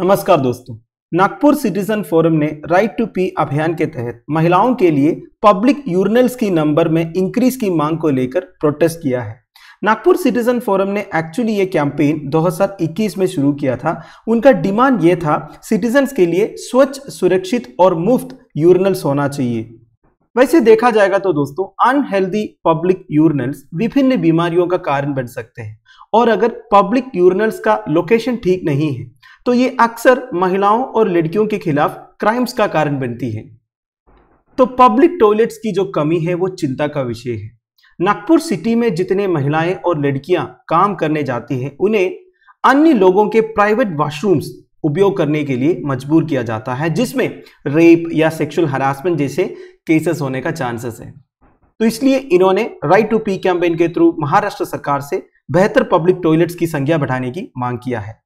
नमस्कार दोस्तों Nagpur citizen forum ने राइट टू पी अभियान के तहत महिलाओं के लिए पब्लिक यूरनल्स की नंबर में इंक्रीज की मांग को लेकर प्रोटेस्ट किया है नागपुर सिटीजन फोरम ने एक्चुअली ये कैंपेन 2021 में शुरू किया था उनका डिमांड ये था सिटीजन्स के लिए स्वच्छ सुरक्षित और मुफ्त यूरनल्स होना चाहिए वैसे देखा जाएगा तो दोस्तों अनहेल्दी पब्लिक यूरनल्स विभिन्न बीमारियों का कारण बन सकते हैं और अगर पब्लिक यूरनल्स का लोकेशन ठीक नहीं है तो ये अक्सर महिलाओं और लड़कियों के खिलाफ क्राइम्स का कारण बनती है तो पब्लिक टॉयलेट्स की जो कमी है वो चिंता का विषय है नागपुर सिटी में जितने महिलाएं और लड़कियां काम करने जाती हैं उन्हें अन्य लोगों के प्राइवेट वॉशरूम्स उपयोग करने के लिए मजबूर किया जाता है जिसमें रेप या सेक्सुअल हरासमेंट जैसे केसेस होने का चांसेस है तो इसलिए इन्होंने राइट टू पी कैंपेन के थ्रू महाराष्ट्र सरकार से बेहतर पब्लिक टॉयलेट्स की संख्या बढ़ाने की मांग किया है